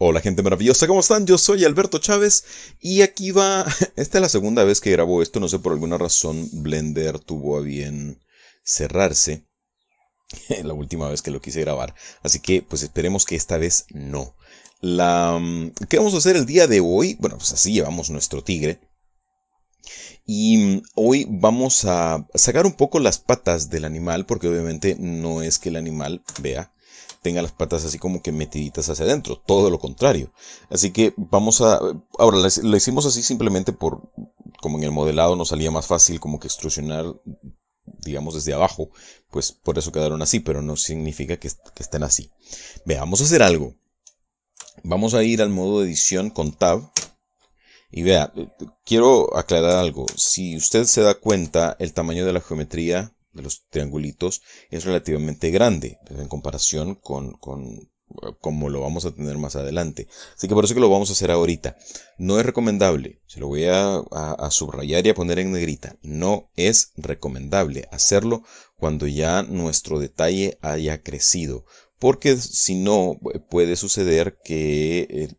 Hola gente maravillosa, ¿cómo están? Yo soy Alberto Chávez y aquí va... Esta es la segunda vez que grabo esto, no sé por alguna razón Blender tuvo a bien cerrarse la última vez que lo quise grabar. Así que pues esperemos que esta vez no. La... Mm, ¿Qué vamos a hacer el día de hoy? Bueno, pues así llevamos nuestro tigre. Y mm, hoy vamos a sacar un poco las patas del animal porque obviamente no es que el animal vea tenga las patas así como que metiditas hacia adentro, todo lo contrario. Así que vamos a, ahora lo hicimos así simplemente por, como en el modelado nos salía más fácil como que extrusionar digamos desde abajo, pues por eso quedaron así, pero no significa que, estén así. Veamos a hacer algo. Vamos a ir al modo de edición con tab. Y vea, quiero aclarar algo. Si usted se da cuenta, el tamaño de la geometría de los triangulitos es relativamente grande pues, en comparación con, con eh, como lo vamos a tener más adelante. Así que por eso que lo vamos a hacer ahorita. No es recomendable, se lo voy a, subrayar y a poner en negrita, no es recomendable hacerlo cuando ya nuestro detalle haya crecido, porque si no puede suceder que eh,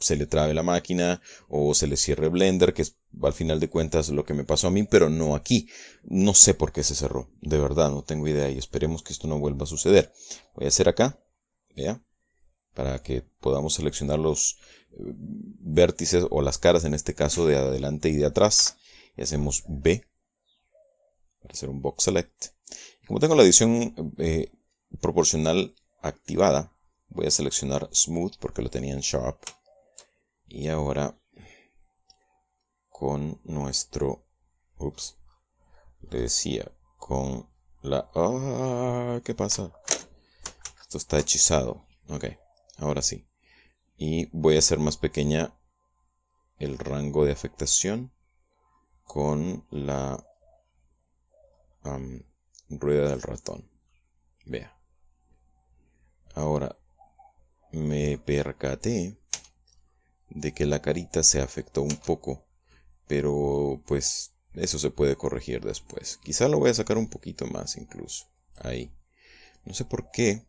se le trabe la máquina o se le cierre Blender, que es al final de cuentas lo que me pasó a mí, pero no aquí. No sé por qué se cerró, de verdad, no tengo idea y esperemos que esto no vuelva a suceder. Voy a hacer acá, vea, para que podamos seleccionar los eh, vértices o las caras en este caso de adelante y de atrás y hacemos B para hacer un box select. Como tengo la edición eh, proporcional activada. Voy a seleccionar Smooth porque lo tenía en Sharp. Y ahora con nuestro... Ups. Le decía, con la... ¡Ah! ¿Qué pasa? Esto está hechizado. Ok, ahora sí. Y voy a hacer más pequeña el rango de afectación con la rueda del ratón. Vea. Ahora, me percaté de que la carita se afectó un poco, pero pues eso se puede corregir después. Quizá lo voy a sacar un poquito más incluso. Ahí. No sé por qué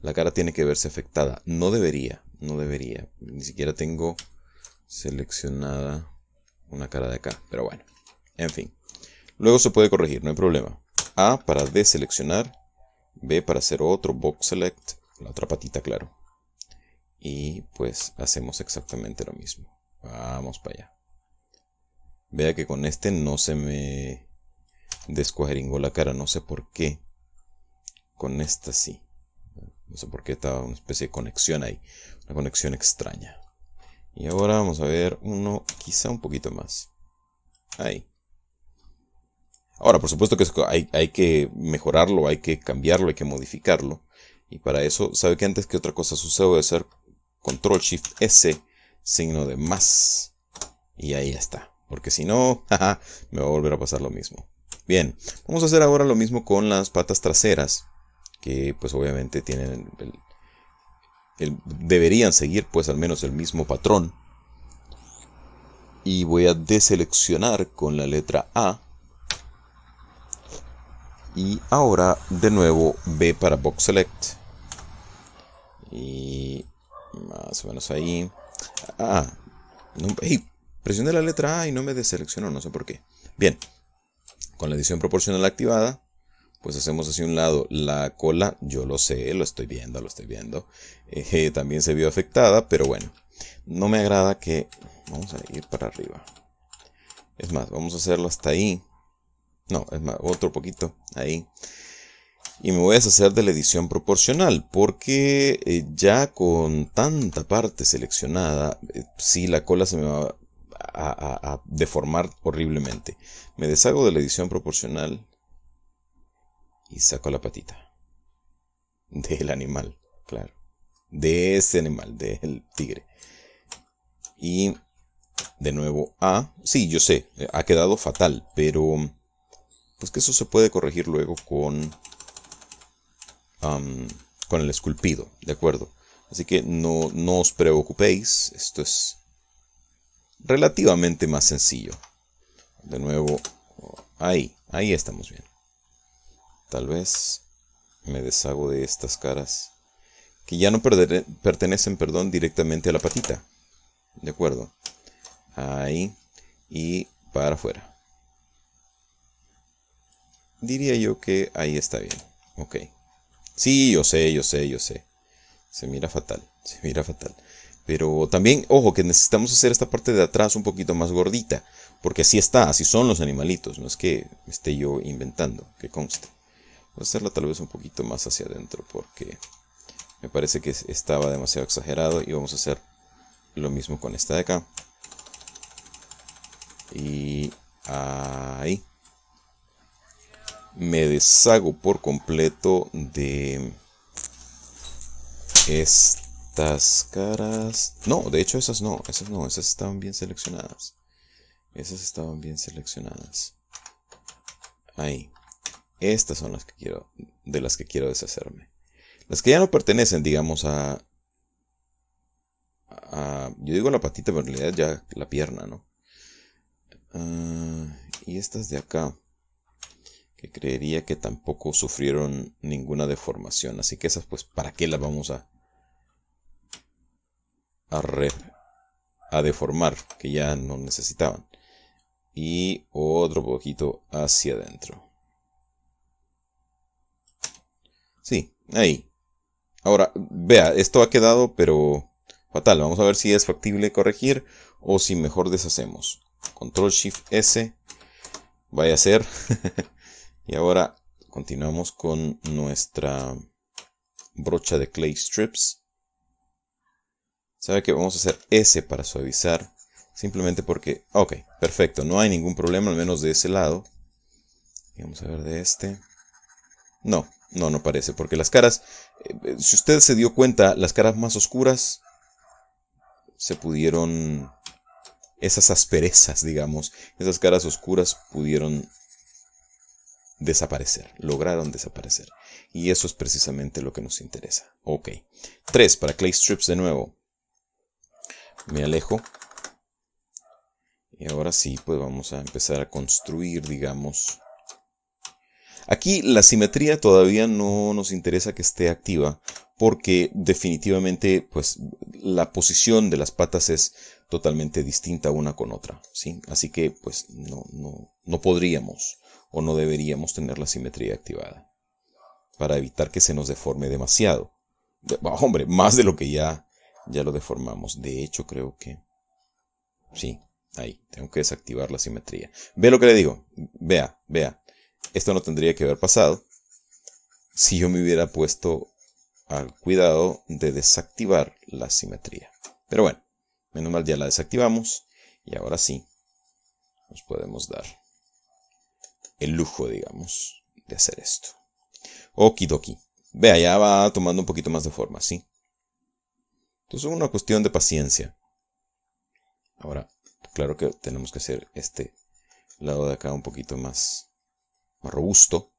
la cara tiene que verse afectada. No debería, no debería. Ni siquiera tengo seleccionada una cara de acá. Pero bueno, en fin. Luego se puede corregir, no hay problema. A para deseleccionar. B para hacer otro box select, la otra patita, claro. Y pues hacemos exactamente lo mismo. Vamos para allá. Vea que con este no se me descuajeringó la cara, no sé por qué. Con esta sí. No sé por qué estaba una especie de conexión ahí. Una conexión extraña. Y ahora vamos a ver uno quizá un poquito más. Ahí. Ahora, por supuesto que hay, que mejorarlo, hay que cambiarlo, hay que modificarlo. Y para eso, sabe que antes que otra cosa sucede debe ser control shift S, signo de más. Y ahí está. Porque si no, me va a volver a pasar lo mismo. Bien, vamos a hacer ahora lo mismo con las patas traseras. Que pues obviamente tienen deberían seguir pues al menos el mismo patrón. Y voy a deseleccionar con la letra A y ahora de nuevo B para box select y más o menos ahí ah no, presioné la letra A y no me deseleccionó no sé por qué bien con la edición proporcional activada pues hacemos hacia un lado la cola yo lo sé lo estoy viendo lo estoy viendo también se vio afectada pero bueno no me agrada que vamos a ir para arriba es más vamos a hacerlo hasta ahí no, es más, otro poquito. Ahí. Y me voy a deshacer de la edición proporcional porque eh, ya con tanta parte seleccionada, eh, sí, la cola se me va a, a deformar horriblemente. Me deshago de la edición proporcional y saco la patita. Del animal, claro. De ese animal, del tigre. Y de nuevo A. Sí, yo sé, ha quedado fatal, pero pues que eso se puede corregir luego con, con el esculpido, ¿de acuerdo? Así que no, no os preocupéis, esto es relativamente más sencillo. De nuevo, ahí, ahí estamos bien. Tal vez me deshago de estas caras que ya no pertenecen perdón, directamente a la patita. De acuerdo. Ahí y para afuera diría yo que ahí está bien. Ok. Sí, yo sé, yo sé, yo sé. Se mira fatal, se mira fatal. Pero también, ojo, que necesitamos hacer esta parte de atrás un poquito más gordita. Porque así está, así son los animalitos. No es que esté yo inventando, que conste. Voy a hacerla tal vez un poquito más hacia adentro porque me parece que estaba demasiado exagerado. Y vamos a hacer lo mismo con esta de acá. Y ahí me deshago por completo de estas caras. No, de hecho esas no, esas no, esas estaban bien seleccionadas. Esas estaban bien seleccionadas. Ahí. Estas son las que quiero, de las que quiero deshacerme. Las que ya no pertenecen, digamos, a, a yo digo la patita, pero en realidad ya la pierna, ¿no? Ah, y estas de acá que creería que tampoco sufrieron ninguna deformación. Así que esas, pues, ¿para qué las vamos a, a, re, a deformar? Que ya no necesitaban. Y otro poquito hacia adentro. Sí, ahí. Ahora, vea, esto ha quedado, pero fatal. Vamos a ver si es factible corregir o si mejor deshacemos. Control Shift S. Vaya a ser. Y ahora continuamos con nuestra brocha de clay strips. Sabe que vamos a hacer S para suavizar. Simplemente porque... Ok, perfecto. No hay ningún problema, al menos de ese lado. Vamos a ver de este. No, no, no parece. Porque las caras... Eh, si usted se dio cuenta, las caras más oscuras se pudieron... Esas asperezas, digamos. Esas caras oscuras pudieron desaparecer, lograron desaparecer. Y eso es precisamente lo que nos interesa. Ok. 3 para Clay Strips de nuevo. Me alejo. Y ahora sí, pues vamos a empezar a construir, digamos. Aquí la simetría todavía no nos interesa que esté activa porque definitivamente pues la posición de las patas es totalmente distinta una con otra, ¿sí? Así que pues no, no podríamos o no deberíamos tener la simetría activada, para evitar que se nos deforme demasiado. Hombre, más de lo que ya, ya lo deformamos. De hecho, creo que... Sí, ahí, tengo que desactivar la simetría. Ve lo que le digo, vea, vea. Esto no tendría que haber pasado si yo me hubiera puesto al cuidado de desactivar la simetría. Pero bueno, menos mal ya la desactivamos y ahora sí nos podemos dar el lujo, digamos, de hacer esto. Okidoki. Vea, ya va tomando un poquito más de forma, ¿sí? Entonces es una cuestión de paciencia. Ahora, claro que tenemos que hacer este lado de acá un poquito más, más robusto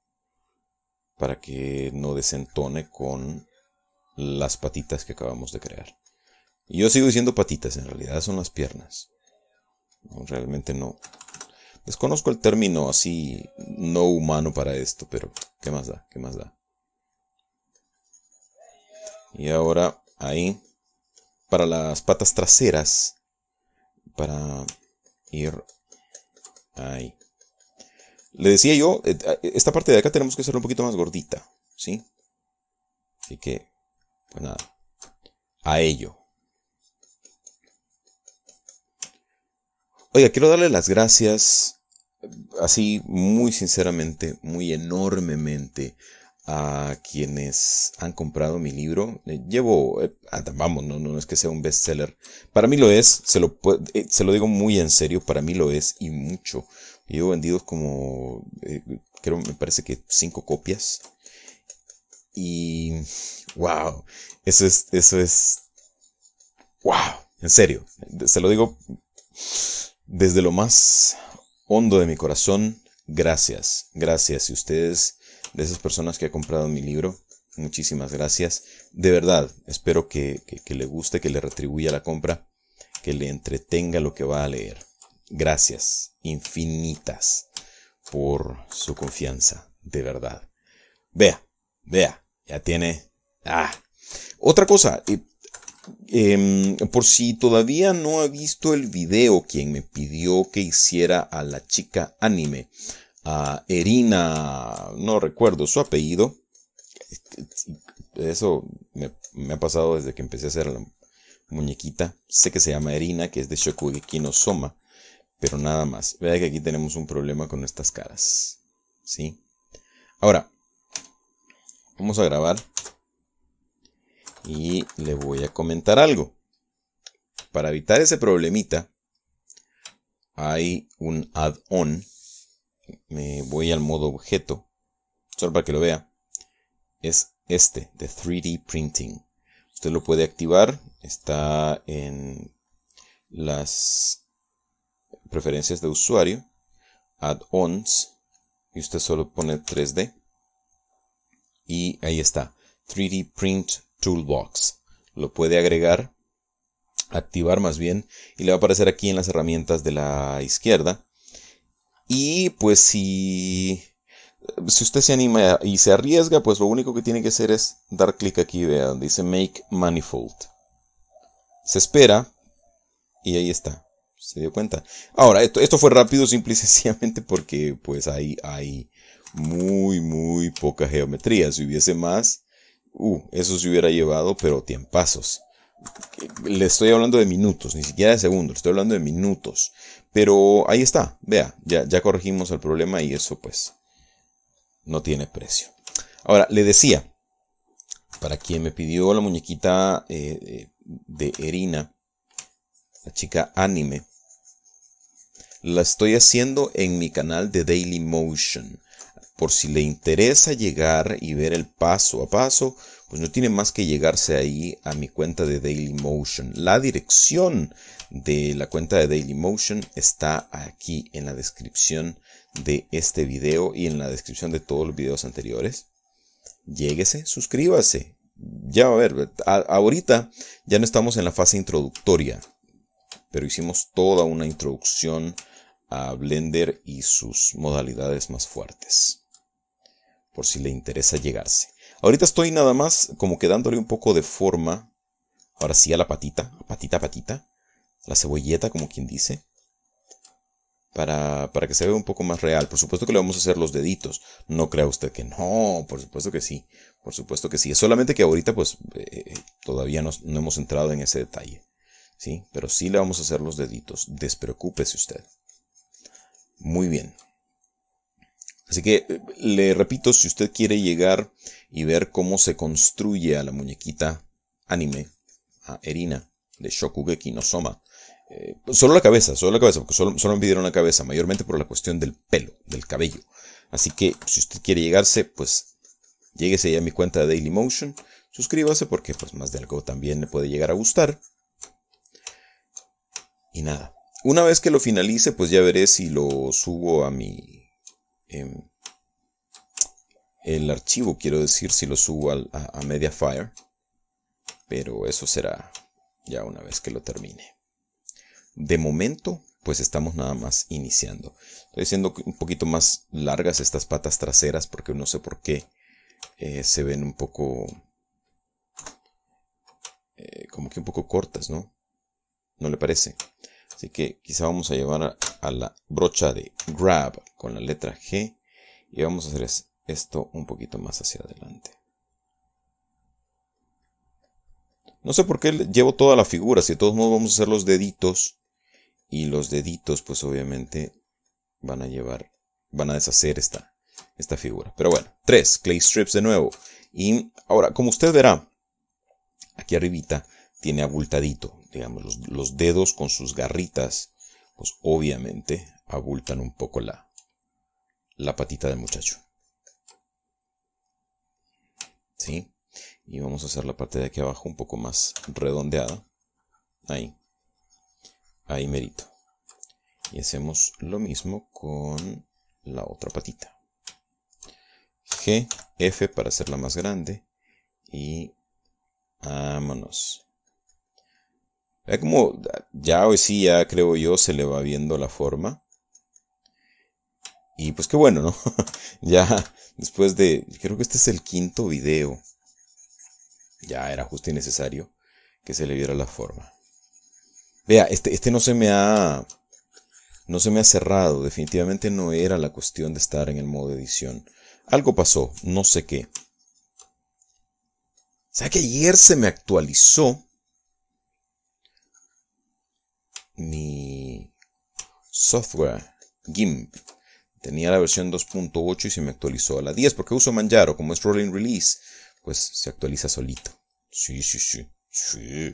para que no desentone con las patitas que acabamos de crear. Y yo sigo diciendo patitas, en realidad son las piernas. realmente no, Desconozco el término así no humano para esto, pero ¿qué más da? ¿Qué más da? Y ahora ahí, para las patas traseras, para ir ahí. Le decía yo, eh, eh, esta parte de acá tenemos que hacerla un poquito más gordita, ¿sí? Así que, pues nada, a ello. Oiga, quiero darle las gracias, así muy sinceramente, muy enormemente, a quienes han comprado mi libro. Eh, llevo, eh, ah, vamos, no, no es que sea un bestseller. Para mí lo es, se lo, eh, se lo digo muy en serio, para mí lo es y mucho. Llevo vendidos como, creo, me parece que cinco copias. Y, wow, eso es, eso es, wow, en serio, se lo digo desde lo más hondo de mi corazón, gracias, gracias. Y ustedes, de esas personas que han comprado mi libro, muchísimas gracias. De verdad, espero que, le guste, que le retribuya la compra, que le entretenga lo que va a leer. Gracias, infinitas, por su confianza, de verdad. Vea, vea, ya tiene... Ah. Otra cosa, Em, por si todavía no ha visto el video, quien me pidió que hiciera a la chica anime, a Erina, no recuerdo su apellido. Este, eso me, ha pasado desde que empecé a hacer la muñequita. Sé que se llama Erina, que es de Shokugeki no Soma, pero nada más. Vea que aquí tenemos un problema con estas caras. ¿Sí? Ahora, vamos a grabar y le voy a comentar algo. Para evitar ese problemita, hay un add-on. Me voy al modo objeto, solo para que lo vea. Es este, de 3D Printing. Usted lo puede activar, está en las preferencias de usuario, add-ons, y usted solo pone 3D. Y ahí está, 3D Print Toolbox. Lo puede agregar, activar más bien, y le va a aparecer aquí en las herramientas de la izquierda. Y pues si, si usted se anima y se arriesga, pues lo único que tiene que hacer es dar clic aquí, vean, dice Make Manifold. Se espera y ahí está. Se dio cuenta. Ahora, esto, esto fue rápido, simple y sencillamente porque pues ahí hay muy, muy poca geometría. Si hubiese más, Uh, eso se hubiera llevado, pero tiempazos. Le estoy hablando de minutos, ni siquiera de segundos, estoy hablando de minutos. Pero ahí está, vea, ya, ya corregimos el problema y eso pues no tiene precio. Ahora, le decía, para quien me pidió la muñequita eh, eh, de Erina, la chica anime, la estoy haciendo en mi canal de Daily Motion por si le interesa llegar y ver el paso a paso, pues no tiene más que llegarse ahí a mi cuenta de Dailymotion. La dirección de la cuenta de Dailymotion está aquí en la descripción de este video y en la descripción de todos los videos anteriores. Lléguese, suscríbase. Ya a ver, ahorita ya no estamos en la fase introductoria, pero hicimos toda una introducción a Blender y sus modalidades más fuertes por si le interesa llegarse. Ahorita estoy nada más como que un poco de forma, ahora sí a la patita, patita, patita, la cebolleta como quien dice, para, para que se vea un poco más real. Por supuesto que le vamos a hacer los deditos, no crea usted que no, por supuesto que sí, por supuesto que sí. Es solamente que ahorita pues eh, todavía no, hemos entrado en ese detalle. ¿sí? Pero sí le vamos a hacer los deditos, despreocúpese usted. Muy bien. Así que le repito, si usted quiere llegar y ver cómo se construye a la muñequita anime, a Erina, de Shokugeki no Soma, eh, solo la cabeza, solo la cabeza, porque solo, me pidieron la cabeza, mayormente por la cuestión del pelo, del cabello. Así que si usted quiere llegarse, pues lléguese ya a mi cuenta de Motion, suscríbase porque pues más de algo también le puede llegar a gustar. Y nada, una vez que lo finalice, pues ya veré si lo subo a mi Em, el archivo, quiero decir, si lo subo a, Mediafire. Pero eso será ya una vez que lo termine. De momento, pues estamos nada más iniciando. Estoy haciendo un poquito más largas estas patas traseras porque no sé por qué eh, se ven un poco... Eh, como que un poco cortas, ¿no? ¿No le parece? Así que quizá vamos a llevar a la brocha de grab con la letra G y vamos a hacer esto un poquito más hacia adelante. No sé por qué llevo toda la figura, si de todos modos vamos a hacer los deditos y los deditos pues obviamente van a llevar, van a deshacer esta, esta figura. Pero bueno, tres clay strips de nuevo. Y ahora, como usted verá, aquí arribita tiene abultadito, digamos, los, dedos con sus garritas, pues obviamente abultan un poco la, la patita del muchacho. ¿Sí? Y vamos a hacer la parte de aquí abajo un poco más redondeada. Ahí. Ahí merito. Y hacemos lo mismo con la otra patita. G, F para hacerla más grande. Y vámonos como, ya hoy sí, ya creo yo, se le va viendo la forma. Y pues qué bueno, ¿no? ya después de, creo que este es el quinto video. Ya era justo y necesario que se le viera la forma. Vea, este, este no se me ha no se me ha cerrado, definitivamente no era la cuestión de estar en el modo edición. Algo pasó, no sé qué. O sea que ayer se me actualizó mi software GIMP tenía la versión 2.8 y se me actualizó a la 10 porque uso Manjaro como es rolling release pues se actualiza solito sí sí sí sí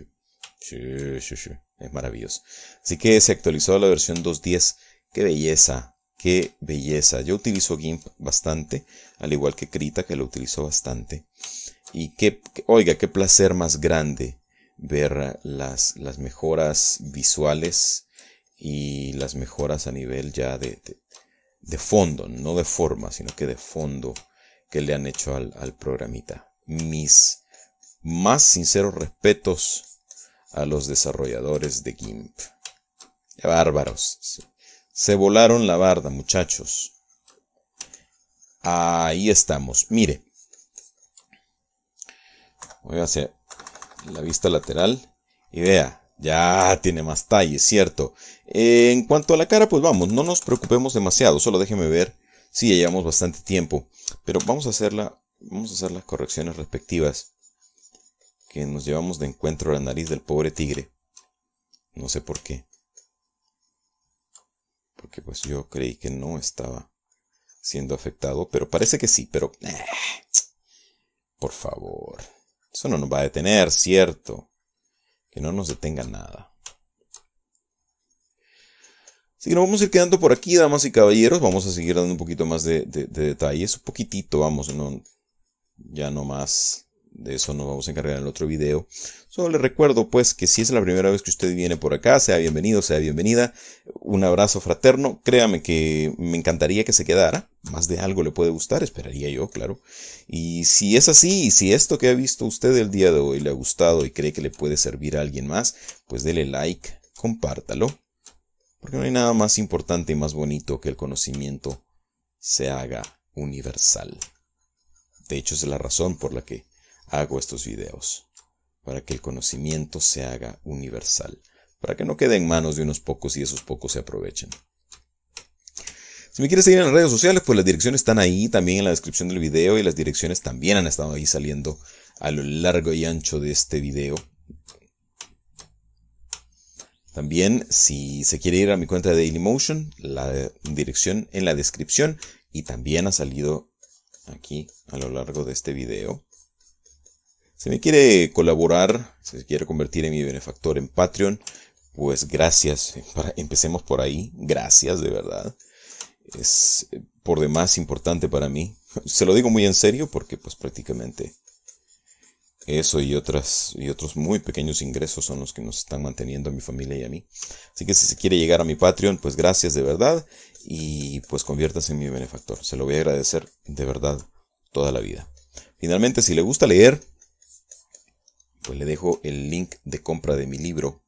sí sí es maravilloso así que se actualizó a la versión 2.10 qué belleza qué belleza yo utilizo GIMP bastante al igual que Krita que lo utilizó bastante y qué oiga qué placer más grande ver las, las mejoras visuales y las mejoras a nivel ya de, de, fondo, no de forma, sino que de fondo que le han hecho al, al programita. Mis más sinceros respetos a los desarrolladores de GIMP. Bárbaros. Se volaron la barda, muchachos. Ahí estamos. Mire. Voy a hacer la vista lateral y vea, ya tiene más talle, cierto. en cuanto a la cara, pues vamos, no nos preocupemos demasiado, solo déjeme ver si llevamos bastante tiempo, pero vamos a hacerla, vamos a hacer las correcciones respectivas que nos llevamos de encuentro a la nariz del pobre tigre. No sé por qué. Porque pues yo creí que no estaba siendo afectado, pero parece que sí, pero... Eh, por favor. Eso no nos va a detener, cierto. Que no nos detenga nada. Así que nos vamos a ir quedando por aquí, damas y caballeros. Vamos a seguir dando un poquito más de, de detalles. Un poquitito, vamos, no, ya no más de eso nos vamos a encargar en el otro video. Solo le recuerdo pues que si es la primera vez que usted viene por acá, sea bienvenido, sea bienvenida. Un abrazo fraterno. Créame que me encantaría que se quedara. Más de algo le puede gustar, esperaría yo, claro. Y si es así, y si esto que ha visto usted el día de hoy le ha gustado y cree que le puede servir a alguien más, pues dele like, compártalo. Porque no hay nada más importante y más bonito que el conocimiento se haga universal. De hecho, es la razón por la que hago estos videos, para que el conocimiento se haga universal, para que no quede en manos de unos pocos y esos pocos se aprovechen. Si me quieres seguir en las redes sociales, pues las direcciones están ahí también en la descripción del video y las direcciones también han estado ahí saliendo a lo largo y ancho de este video. También, si se quiere ir a mi cuenta de Dailymotion, la dirección en la descripción y también ha salido aquí a lo largo de este video. Si me quiere colaborar, si se quiere convertir en mi benefactor en Patreon, pues gracias. Empecemos por ahí. Gracias, de verdad. Es eh, por demás importante para mí. Se lo digo muy en serio porque pues prácticamente eso y otras y otros muy pequeños ingresos son los que nos están manteniendo a mi familia y a mí. Así que si se quiere llegar a mi Patreon, pues gracias de verdad y pues conviértase en mi benefactor. Se lo voy a agradecer de verdad toda la vida. Finalmente, si le gusta leer, pues le dejo el link de compra de mi libro,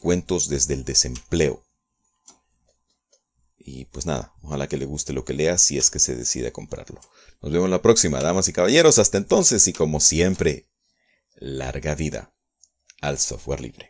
Cuentos desde el desempleo. Y pues nada, ojalá que le guste lo que lea si es que se decide a comprarlo. Nos vemos la próxima, damas y caballeros. Hasta entonces y como siempre, larga vida al software libre.